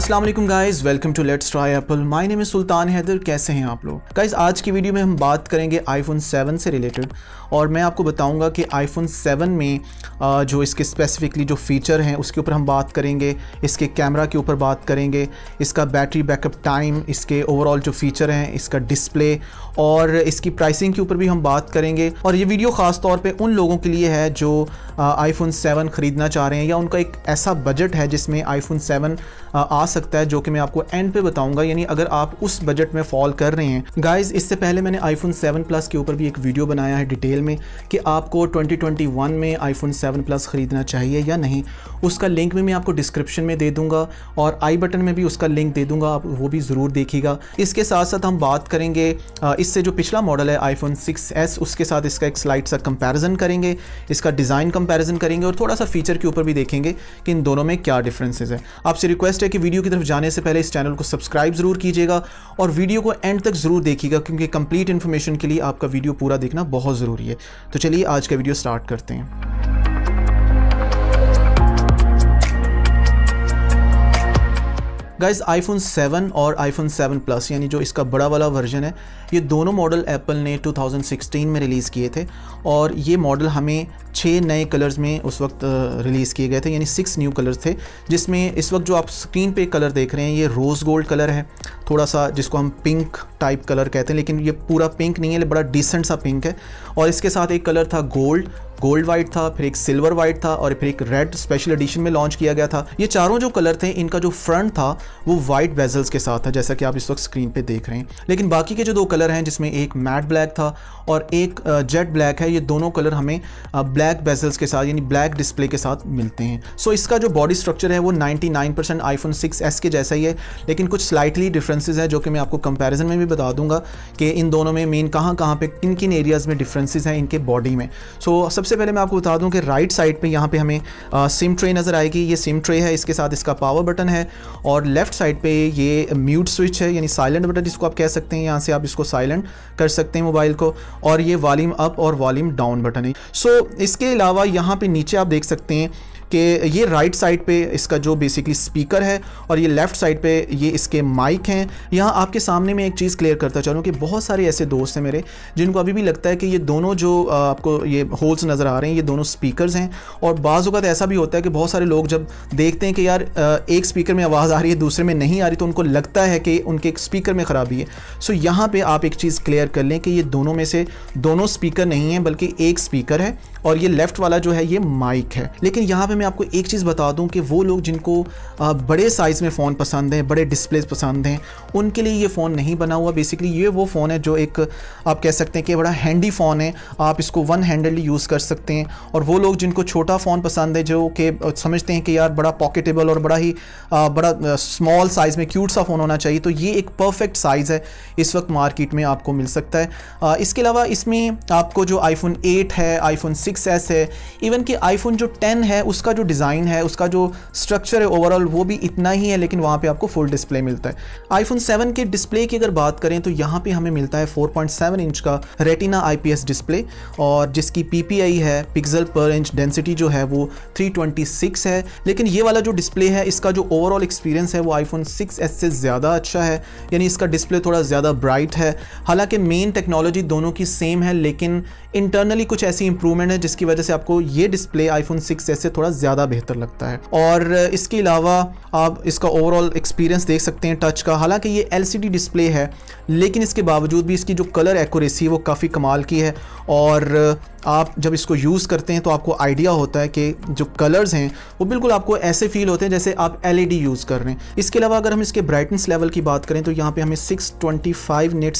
अस्सलाम वालेकुम guys welcome to let's try Apple my name is Sultan Haider कैसे हैं आप लोग गाइस आज की वीडियो में हम बात करेंगे आईफोन 7 से रिलेटेड और मैं आपको बताऊंगा कि आईफोन 7 में जो इसके स्पेसिफिकली जो फीचर हैं उसके ऊपर हम बात करेंगे इसके कैमरा के ऊपर बात करेंगे इसका बैटरी बैकअप टाइम इसके ओवरऑल जो फीचर हैं इसका डिस्प्ले और इसकी प्राइसिंग के ऊपर भी हम बात करेंगे और ये वीडियो ख़ास तौर पर उन लोगों के लिए है जो आईफोन सेवन ख़रीदना चाह रहे हैं या उनका एक ऐसा बजट है जिसमें आईफोन सेवन आ सकता है जो कि मैं आपको एंड पे बताऊंगा यानी अगर आप उस बजट में फॉल कर रहे हैं गाइज इससे पहले मैंने आईफोन 7 प्लस के ऊपर भी एक वीडियो बनाया है डिटेल में कि आपको 2021 में आईफोन 7 प्लस ख़रीदना चाहिए या नहीं उसका लिंक भी मैं आपको डिस्क्रिप्शन में दे दूंगा और आई बटन में भी उसका लिंक दे दूंगा आप वो भी ज़रूर देखिएगा इसके साथ साथ हम बात करेंगे इससे जो पिछला मॉडल है आईफोन 6s उसके साथ इसका एक स्लाइड सा कंपेरिजन करेंगे इसका डिज़ाइन कंपेरिजन करेंगे और थोड़ा सा फीचर के ऊपर भी देखेंगे कि इन दोनों में क्या डिफरेंसेस है आपसे रिक्वेस्ट है कि वीडियो की तरफ जाने से पहले इस चैनल को सब्सक्राइब ज़रूर कीजिएगा और वीडियो को एंड तक ज़रूर देखिएगा क्योंकि कंप्लीट इन्फॉर्मेशन के लिए आपका वीडियो पूरा देखना बहुत ज़रूरी है तो चलिए आज का वीडियो स्टार्ट करते हैं गाइज आईफोन 7 और आईफोन 7 प्लस यानी जो इसका बड़ा वाला वर्जन है ये दोनों मॉडल एप्पल ने 2016 में रिलीज़ किए थे और ये मॉडल हमें छः नए कलर्स में उस वक्त रिलीज़ किए गए थे यानी सिक्स न्यू कलर्स थे जिसमें इस वक्त जो आप स्क्रीन पे कलर देख रहे हैं ये रोज़ गोल्ड कलर है थोड़ा सा जिसको हम पिंक टाइप कलर कहते हैं लेकिन ये पूरा पिंक नहीं है बड़ा डिसेंट सा पिंक है और इसके साथ एक कलर था गोल्ड गोल्ड व्हाइट था फिर एक सिल्वर वाइट था और फिर एक रेड स्पेशल एडिशन में लॉन्च किया गया था ये चारों जो कलर थे इनका जो फ्रंट था वो वाइट बेजल्स के साथ था जैसा कि आप इस वक्त स्क्रीन पे देख रहे हैं लेकिन बाकी के जो दो कलर हैं जिसमें एक मैट ब्लैक था और एक जेट ब्लैक है ये दोनों कलर हमें ब्लैक बेजल्स के साथ यानी ब्लैक डिस्प्ले के साथ मिलते हैं सो so, इसका जो बॉडी स्ट्रक्चर है वो 99 परसेंट आईफोन सिक्स के जैसा ही है लेकिन कुछ स्लाइटली डिफरेंसेस है जो कि मैं आपको कंपैरिजन में भी बता दूंगा कि इन दोनों में मेन कहाँ कहाँ पे किन किन एरियाज़ में डिफरेंसेस हैं इनके बॉडी में सो so, सबसे सबसे पहले मैं आपको बता दूं कि राइट साइड पे यहाँ पे हमें आ, सिम ट्रे नज़र आएगी ये सिम ट्रे है इसके साथ इसका पावर बटन है और लेफ्ट साइड पे ये म्यूट स्विच है यानी साइलेंट बटन जिसको आप कह सकते हैं यहाँ से आप इसको साइलेंट कर सकते हैं मोबाइल को और ये वॉल्यूम अप और वॉल्यूम डाउन बटन है सो so, इसके अलावा यहाँ पर नीचे आप देख सकते हैं कि ये राइट साइड पे इसका जो बेसिकली स्पीकर है और ये लेफ़्ट साइड पे ये इसके माइक हैं यहाँ आपके सामने मैं एक चीज़ क्लियर करता चलूँ कि बहुत सारे ऐसे दोस्त हैं मेरे जिनको अभी भी लगता है कि ये दोनों जो आपको ये होल्स नज़र आ रहे हैं ये दोनों स्पीकर्स हैं और बाज़ात ऐसा भी होता है कि बहुत सारे लोग जब देखते हैं कि यार एक स्पीकर में आवाज़ आ रही है दूसरे में नहीं आ रही तो उनको लगता है कि उनके स्पीकर में ख़राबी है सो यहाँ पर आप एक चीज़ क्लियर कर लें कि ये दोनों में से दोनों स्पीकर नहीं हैं बल्कि एक स्पीकर है और ये लेफ़्ट वाला जो है ये माइक है लेकिन यहाँ पर मैं आपको एक चीज़ बता दूं कि वो लोग जिनको बड़े साइज़ में फ़ोन पसंद हैं बड़े डिस्प्लेस पसंद हैं उनके लिए ये फ़ोन नहीं बना हुआ बेसिकली ये वो फ़ोन है जो एक आप कह सकते हैं कि बड़ा हैंडी फ़ोन है आप इसको वन हैंडली यूज़ कर सकते हैं और वो लोग जिनको छोटा फ़ोन पसंद है जो कि समझते हैं कि यार बड़ा पॉकेटेबल और बड़ा ही बड़ा स्मॉल साइज़ में क्यूट सा फ़ोन होना चाहिए तो ये एक परफेक्ट साइज़ है इस वक्त मार्केट में आपको मिल सकता है इसके अलावा इसमें आपको जो आईफोन एट है आईफोन 6s है इवन कि आईफोन जो टेन है उसका उसका जो डिज़ाइन है उसका जो स्ट्रक्चर है ओवरऑल वो भी इतना ही है लेकिन वहाँ पे आपको फुल डिस्प्ले मिलता है आईफोन 7 के डिस्प्ले की अगर बात करें तो यहाँ पे हमें मिलता है 4.7 इंच का रेटिना आईपीएस डिस्प्ले और जिसकी पीपीआई है पिक्सल पर इंच डेंसिटी जो है वो 326 है लेकिन ये वाला जो डिस्प्ले है इसका जो ओवरऑल एक्सपीरियंस है वो आईफोन 6s से ज़्यादा अच्छा है यानी इसका डिस्प्ले थोड़ा ज़्यादा ब्राइट है हालाँकि मेन टेक्नोलॉजी दोनों की सेम है लेकिन इंटरनली कुछ ऐसी इंप्रूवमेंट है जिसकी वजह से आपको ये डिस्प्ले आईफोन 6s से थोड़ा ज़्यादा बेहतर लगता है और इसके अलावा आप इसका ओवरऑल एक्सपीरियंस देख सकते हैं टच का हालांकि ये एल डिस्प्ले है लेकिन इसके बावजूद भी इसकी जो कलर एक्यूरेसी वो काफ़ी कमाल की है और आप जब इसको यूज़ करते हैं तो आपको आइडिया होता है कि जो कलर्स हैं वो बिल्कुल आपको ऐसे फील होते हैं जैसे आप एलईडी यूज़ कर रहे हैं इसके अलावा अगर हम इसके ब्राइटनेस लेवल की बात करें तो यहाँ पे हमें 625 ट्वेंटी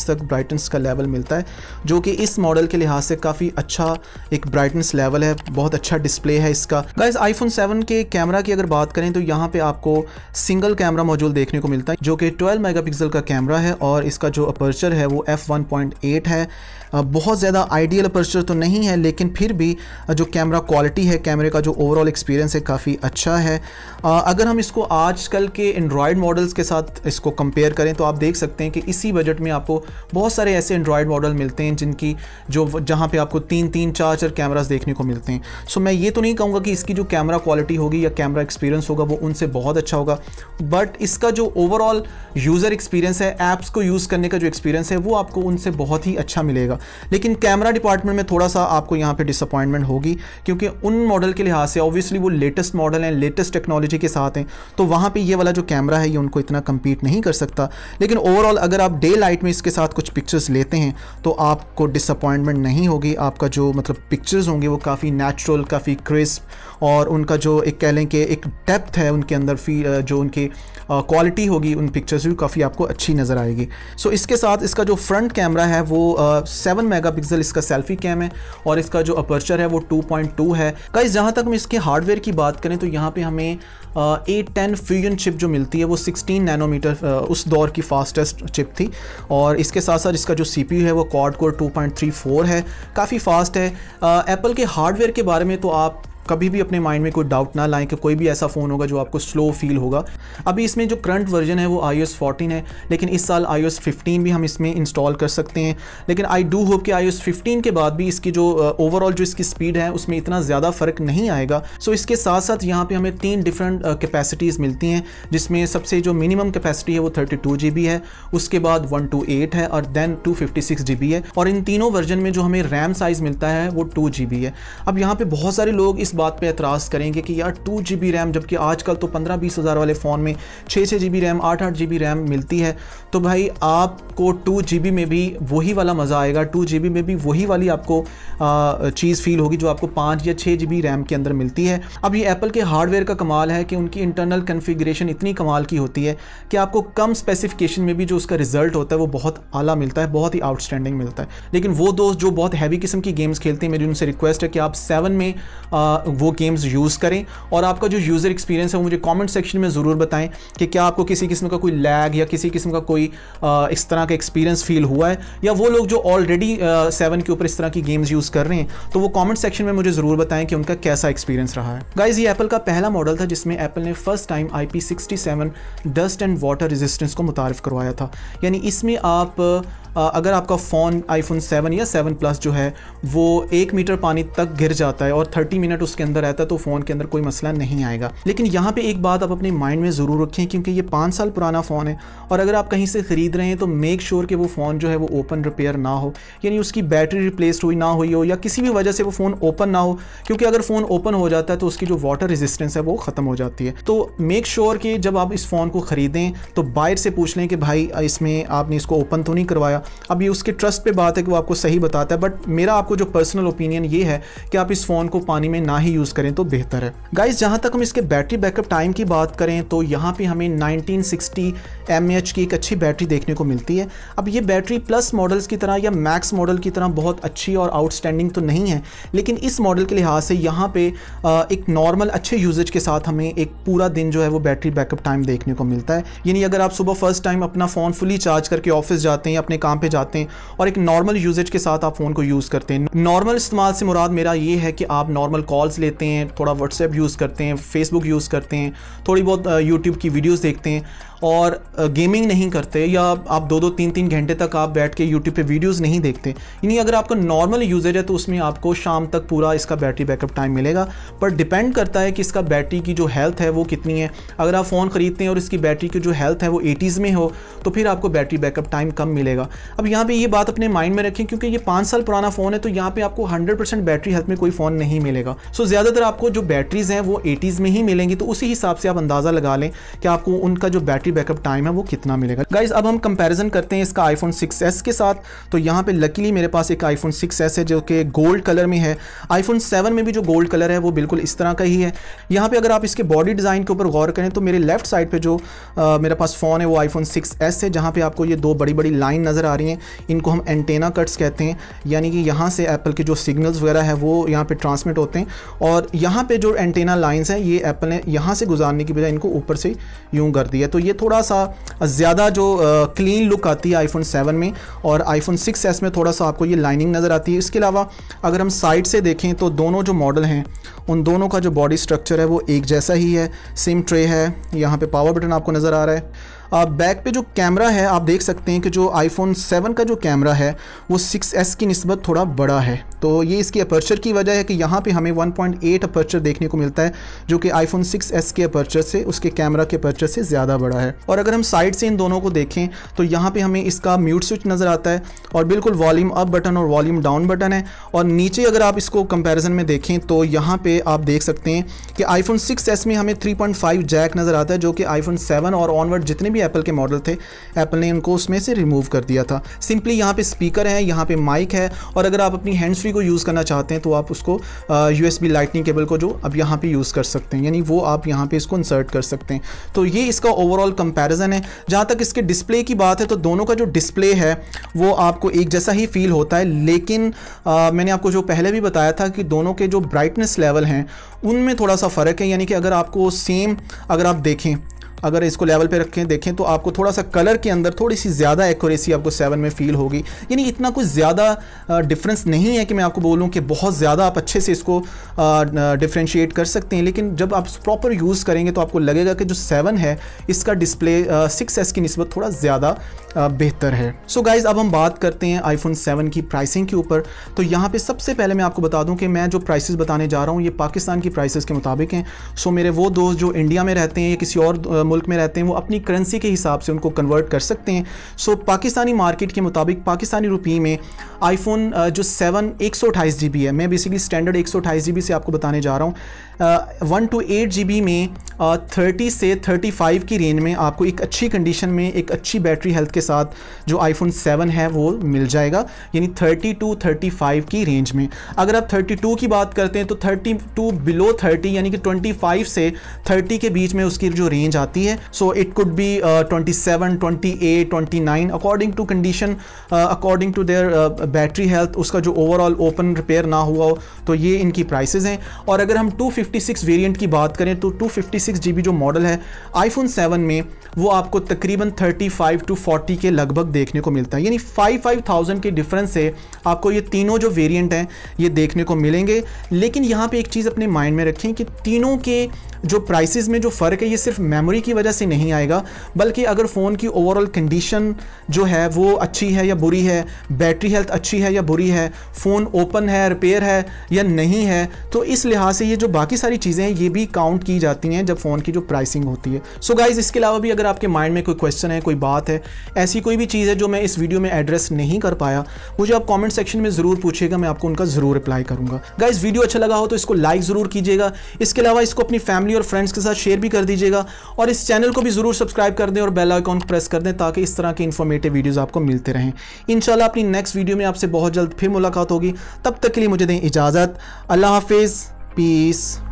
तक ब्राइटनेस का लेवल मिलता है जो कि इस मॉडल के लिहाज से काफ़ी अच्छा एक ब्राइटनेस लेवल है बहुत अच्छा डिस्प्ले है इसका गाइज आईफोन सेवन के कैमरा की अगर बात करें तो यहाँ पर आपको सिंगल कैमरा मौजूद देखने को मिलता है जो कि ट्वेल्व मेगा का कैमरा है और इसका जो अपर्चर है वो एफ है बहुत ज़्यादा आइडियल अपर्चर तो नहीं है लेकिन फिर भी जो कैमरा क्वालिटी है कैमरे का जो ओवरऑल एक्सपीरियंस है काफ़ी अच्छा है अगर हम इसको आजकल के एंड्रॉयड मॉडल्स के साथ इसको कंपेयर करें तो आप देख सकते हैं कि इसी बजट में आपको बहुत सारे ऐसे एंड्रॉयड मॉडल मिलते हैं जिनकी जो जहाँ पर आपको तीन तीन चार चार कैमराज देखने को मिलते हैं सो मैं ये तो नहीं कहूँगा कि इसकी जो कैमरा क्वालिटी होगी या कैमरा एक्सपीरियंस होगा वो उनसे बहुत अच्छा होगा बट इसका जो ओवरऑल यूज़र एक्सपीरियंस है ऐप्स को यूज़ करने का जो एक्सपीरियंस है वो आपको उनसे बहुत ही अच्छा मिलेगा लेकिन कैमरा डिपार्टमेंट में थोड़ा सा आपको यहाँ पे डिसअपॉइंटमेंट होगी क्योंकि उन मॉडल के लिहाज से ऑब्वियसली वो लेटेस्ट मॉडल हैं लेटेस्ट टेक्नोलॉजी के साथ हैं तो वहाँ पर ये वाला जो कैमरा है ये उनको इतना कम्पीट नहीं कर सकता लेकिन ओवरऑल अगर आप डे लाइट में इसके साथ कुछ पिक्चर्स लेते हैं तो आपको डिसअपॉइंटमेंट नहीं होगी आपका जो मतलब पिक्चर्स होंगे वो काफ़ी नेचुरल काफ़ी क्रिस्प और उनका जो एक कह लें कि एक डेप्थ है उनके अंदर फी जो उनकी क्वालिटी होगी उन पिक्चर्स भी काफ़ी आपको अच्छी नज़र आएगी सो so, इसके साथ इसका जो फ्रंट कैमरा है वो सेवन मेगा इसका सेल्फी कैम है और इसका जो अपर्चर है वो टू है कई जहाँ तक हम इसके हार्डवेयर की बात करें तो यहाँ पर हमें ए टेन फ्यूजन चिप जो मिलती है वो 16 नैनोमीटर उस दौर की फास्टेस्ट चिप थी और इसके साथ साथ इसका जो सी है वो कॉड कोर 2.34 है काफ़ी फास्ट है एप्पल के हार्डवेयर के बारे में तो आप कभी भी अपने माइंड में कोई डाउट ना लाएं कि कोई भी ऐसा फ़ोन होगा जो आपको स्लो फील होगा अभी इसमें जो करंट वर्जन है वो आई 14 है लेकिन इस साल आई 15 भी हम इसमें इंस्टॉल कर सकते हैं लेकिन आई डू होप कि आई 15 के बाद भी इसकी जो ओवरऑल जो इसकी स्पीड है उसमें इतना ज़्यादा फ़र्क नहीं आएगा सो इसके साथ साथ यहाँ पर हमें तीन डिफरेंट कैपेसिटीज़ मिलती हैं जिसमें सबसे जो मिनिमम कैपेसिटी है वो थर्टी टू जी बी है उसके बाद वन टू एट है और then two fifty six G B है और इन तीनों वर्जन में जो हमें रैम साइज़ मिलता है वो टू जी बी है अब यहाँ पर बहुत सारे लोग इस बात पे एतराज़ करेंगे कि यार टू जी बी रैम जबकि आजकल तो पंद्रह बीस हज़ार वाले फ़ोन में छः छः जी बी रैम आठ आठ जी बी रैम मिलती है तो भाई आपको टू जी बी में भी वही वाला मज़ा आएगा टू जी बी में भी वही वाली आपको चीज़ फील होगी जो आपको पाँच या छः जी बी रैम के अंदर मिलती है अब ये एप्पल के हार्डवेयर का कमाल है कि उनकी इंटरनल कन्फिग्रेशन इतनी कमाल की होती है कि आपको कम स्पेसिफिकेशन में भी जो उसका रिजल्ट होता है वो बहुत आला मिलता है बहुत ही आउटस्टैंडिंग मिलता है लेकिन वो दोस्त जो बहुत हैवी किस्म की गेम्स खेलते हैं मेरी उनसे रिक्वेस्ट है कि आप सेवन में आ, वो गेम्स यूज़ करें और आपका जो यूज़र एक्सपीरियंस है वो मुझे कमेंट सेक्शन में ज़रूर बताएं कि क्या आपको किसी किस्म का कोई लैग या किसी किस्म का कोई आ, इस तरह का एक्सपीरियंस फील हुआ है या वो लोग जो ऑलरेडी सेवन के ऊपर इस तरह की गेम्स यूज़ कर रहे हैं तो वो कॉमेंट सेक्शन में मुझे ज़रूर बताएं कि उनका कैसा एक्सपीरियंस रहा है गाइज ये एप्पल का पहला मॉडल था जिसमें एप्पल ने first time I dust and water resistance को मुतारफ़ करवाया था यानी इसमें आप अगर आपका फ़ोन आईफोन 7 या 7 प्लस जो है वो एक मीटर पानी तक गिर जाता है और 30 मिनट उसके अंदर रहता है तो फ़ोन के अंदर कोई मसला नहीं आएगा लेकिन यहाँ पे एक बात आप अपने माइंड में ज़रूर रखें क्योंकि ये पाँच साल पुराना फ़ोन है और अगर आप कहीं से ख़रीद रहे हैं तो मेक श्योर sure कि वो फ़ोन जो है वो ओपन रिपेयर ना हो यानी उसकी बैटरी रिप्लेस हुई ना हुई हो या किसी भी वजह से वो फ़ोन ओपन ना हो क्योंकि अगर फ़ोन ओपन हो जाता है तो उसकी जो वाटर रेजिस्टेंस है वो ख़त्म हो जाती है तो मेक श्योर sure कि जब आप इस फ़ोन को ख़रीदें तो बायर से पूछ लें कि भाई इसमें आपने इसको ओपन तो नहीं करवाया गया अब ये उसके ट्रस्ट पे बात है कि वो आपको सही बताता है बट मेरा आपको जो पर्सनल ओपिनियन ये है कि आप इस फ़ोन को पानी में ना ही यूज़ करें तो बेहतर है गाइज जहां तक हम इसके बैटरी बैकअप टाइम की बात करें तो यहाँ पे हमें नाइनटीन सिक्सटी की एक अच्छी बैटरी देखने को मिलती है अब ये बैटरी प्लस मॉडल्स की तरह या मैक्स मॉडल की तरह बहुत अच्छी और आउटस्टैंडिंग तो नहीं है लेकिन इस मॉडल के लिहाज से यहाँ पे एक नॉर्मल अच्छे यूजेज के साथ हमें एक पूरा दिन जो है वो बैटरी बैकअप टाइम देखने को मिलता है यानी अगर आप सुबह फर्स्ट टाइम अपना फ़ोन फुली चार्ज करके ऑफिस जाते हैं अपने काम काम पे जाते हैं और एक नॉर्मल यूजेज के साथ आप फ़ोन को यूज़ करते हैं नॉर्मल इस्तेमाल से मुराद मेरा ये है कि आप नॉर्मल कॉल्स लेते हैं थोड़ा व्हाट्सएप यूज़ करते हैं फेसबुक यूज़ करते हैं थोड़ी बहुत यूट्यूब की वीडियोज़ देखते हैं और गेमिंग नहीं करते या आप दो दो तीन तीन घंटे तक आप बैठ के यूट्यूब पे वीडियोस नहीं देखते यानी अगर आपका नॉर्मल यूज़र है तो उसमें आपको शाम तक पूरा इसका बैटरी बैकअप टाइम मिलेगा पर डिपेंड करता है कि इसका बैटरी की जो हेल्थ है वो कितनी है अगर आप फ़ोन ख़रीदते हैं और इसकी बैटरी की जो हेल्थ है वो एटीज़ में हो तो फिर आपको बैटरी बैकअप टाइम कम मिलेगा अब यहाँ पर ये बात अपने माइंड में रखें क्योंकि ये पाँच साल पुराना फ़ोन है तो यहाँ पर आपको हंड्रेड बैटरी हेल्थ में कोई फ़ोन नहीं मिलेगा सो ज़्यादातर आपको जो बैटरीज़ हैं वो एटीज़ में ही मिलेंगी तो उसी हिसाब से आप अंदाज़ा लगा लें कि आपको उनका जो बैटरी बैटरी बैकअप टाइम है वो कितना मिलेगा गाइज अब हम कंपेरिजन करते हैं इसका आईफोन सिक्स के साथ तो यहाँ पे लकीली मेरे पास एक आईफोन सिक्स है जो कि गोल्ड कलर में है आईफोन सेवन में भी जो गोल्ड कलर है वो बिल्कुल इस तरह का ही है यहाँ पर अगर आप इसके बॉडी डिज़ाइन के ऊपर गौर करें तो मेरे लेफ्ट साइड पर जो मेरे पास फ़ोन है वो आईफोन सिक्स एस है जहाँ पर आपको ये दो बड़ी बड़ी लाइन नज़र आ रही हैं इनको हम एंटेना कट्स कहते हैं यानी कि यहाँ से एप्पल के जो सिग्नल्स वगैरह है वो यहाँ पे ट्रांसमिट होते हैं और यहाँ पे जो एंटेना लाइंस हैं ये एप्पल ने यहाँ से गुजारने की बजाय इनको ऊपर से यूं कर दिया तो ये थोड़ा सा ज़्यादा जो क्लीन लुक आती है आईफोन 7 में और आईफोन 6s में थोड़ा सा आपको ये लाइनिंग नज़र आती है इसके अलावा अगर हम साइड से देखें तो दोनों जो मॉडल हैं उन दोनों का जो बॉडी स्ट्रक्चर है वो एक जैसा ही है सिम ट्रे है यहाँ पे पावर बटन आपको नज़र आ रहा है बैक पे जो कैमरा है आप देख सकते हैं कि जो आईफोन 7 का जो कैमरा है वो 6s की नस्बत थोड़ा बड़ा है तो ये इसकी अपर्चर की वजह है कि यहाँ पे हमें 1.8 अपर्चर देखने को मिलता है जो कि आईफोन 6s के अपर्चर से उसके कैमरा के अपर्चर से ज़्यादा बड़ा है और अगर हम साइड से इन दोनों को देखें तो यहाँ पर हमें इसका म्यूट स्विच नज़र आता है और बिल्कुल वॉलीम अप बटन और वॉलीम डाउन बटन है और नीचे अगर आप इसको कंपेरिजन में देखें तो यहाँ पर आप देख सकते हैं कि आईफोन सिक्स में हमें थ्री जैक नज़र आता है जो कि आईफोन सेवन और ऑनवर्ड जितने भी भी एप्पल के मॉडल थे एप्पल ने उनको उसमें से रिमूव कर दिया था सिंपली यहाँ पे स्पीकर है यहाँ पे माइक है और अगर आप अपनी हैंड्स फ्री को यूज़ करना चाहते हैं तो आप उसको यू एस लाइटनिंग केबल को जो अब यहाँ पर यूज़ कर सकते हैं यानी वो आप यहाँ पर इसको इंसर्ट कर सकते हैं तो ये इसका ओवरऑल कंपेरिजन है जहाँ तक इसके डिस्प्ले की बात है तो दोनों का जो डिस्प्ले है वो आपको एक जैसा ही फील होता है लेकिन आ, मैंने आपको जो पहले भी बताया था कि दोनों के जो ब्राइटनेस लेवल हैं उनमें थोड़ा सा फ़र्क है यानी कि अगर आपको सेम अगर आप देखें अगर इसको लेवल पे रखें देखें तो आपको थोड़ा सा कलर के अंदर थोड़ी सी ज़्यादा एक्यूरेसी आपको सेवन में फ़ील होगी यानी इतना कुछ ज़्यादा डिफरेंस नहीं है कि मैं आपको बोलूँ कि बहुत ज़्यादा आप अच्छे से इसको डिफ्रेंशिएट कर सकते हैं लेकिन जब आप प्रॉपर यूज़ करेंगे तो आपको लगेगा कि जो सेवन है इसका डिस्प्ले सिक्स एस की नस्बत थोड़ा ज़्यादा बेहतर है सो so गाइज़ अब हम बात करते हैं आईफोन सेवन की प्राइसिंग के ऊपर तो यहाँ पर सबसे पहले मैं आपको बता दूँ कि मैं जो प्राइसेस बताने जा रहा हूँ ये पाकिस्तान की प्राइसेस के मुताबिक हैं सो so मेरे वो दोस्त जो इंडिया में रहते हैं या किसी और मुल्क में रहते हैं वो अपनी करेंसी के हिसाब से उनको कन्वर्ट कर सकते हैं सो पाकिस्तानी मार्केट के मुताबिक पाकिस्तानी रुपये में आईफोन जो सेवन एक सौ अट्ठाईस जी बी है मैं बेसिकली स्टैंडर्ड एक सौ अट्ठाईस जी बी से आपको बताने जा रहा हूँ one two eight G B में थर्टी से थर्टी फाइव की रेंज में आपको एक अच्छी कंडीशन में एक अच्छी बैटरी हेल्थ के साथ जो आईफोन सेवन है वो मिल जाएगा यानी थर्टी टू थर्टी फाइव की रेंज में अगर आप थर्टी टू की बात करते हैं तो थर्टी टू बिलो थर्टी यानी कि ट्वेंटी फाइव से थर्टी के बीच में उसकी जो रेंज आती आती है so it could be twenty seven twenty eight twenty nine according to condition according to their battery health उसका जो ओवरऑल ओपन रिपेयर ना हुआ हो तो ये इनकी प्राइसेज हैं और अगर हम 256 वेरिएंट की बात करें तो 256 जीबी जो मॉडल है आईफोन 7 में वो आपको तकरीबन 35 टू फोर्टी के लगभग देखने को मिलता है यानी फाइव फाइव थाउजेंड के डिफरेंस से आपको ये तीनों जो वेरिएंट हैं ये देखने को मिलेंगे लेकिन यहाँ पे एक चीज़ अपने माइंड में रखें कि तीनों के जो प्राइसेस में जो फ़र्क है ये सिर्फ मेमोरी की वजह से नहीं आएगा बल्कि अगर फ़ोन की ओवरऑल कंडीशन जो है वो अच्छी है या बुरी है बैटरी हेल्थ अच्छी है या बुरी है फ़ोन ओपन है रिपेयर है या नहीं है तो इस लिहाज से ये जो बाकी सारी चीज़ें हैं ये भी काउंट की जाती हैं जब फ़ोन की जो प्राइसिंग होती है सो so गाइज़ इसके अलावा भी अगर आपके माइंड में कोई क्वेश्चन है कोई बात है ऐसी कोई भी चीज़ है जो मैं इस वीडियो में एड्रेस नहीं कर पाया मुझे आप कॉमेंट सेक्शन में ज़रूर पूछेगा मैं आपको उनका ज़रूर रिप्लाई करूँगा गाइज़ वीडियो अच्छा लगा हो तो इसको लाइक ज़रूर कीजिएगा इसके अलावा इसको अपनी फैमिली फैमिली और फ्रेंड्स के साथ शेयर भी कर दीजिएगा और इस चैनल को भी ज़रूर सब्सक्राइब कर दें और बेल आइकॉन प्रेस कर दें ताकि इस तरह के इन्फॉर्मेटिव वीडियोस आपको मिलते रहें इंशाल्लाह अपनी नेक्स्ट वीडियो में आपसे बहुत जल्द फिर मुलाकात होगी तब तक के लिए मुझे दें इजाज़त अल्लाह हाफिज़ पीस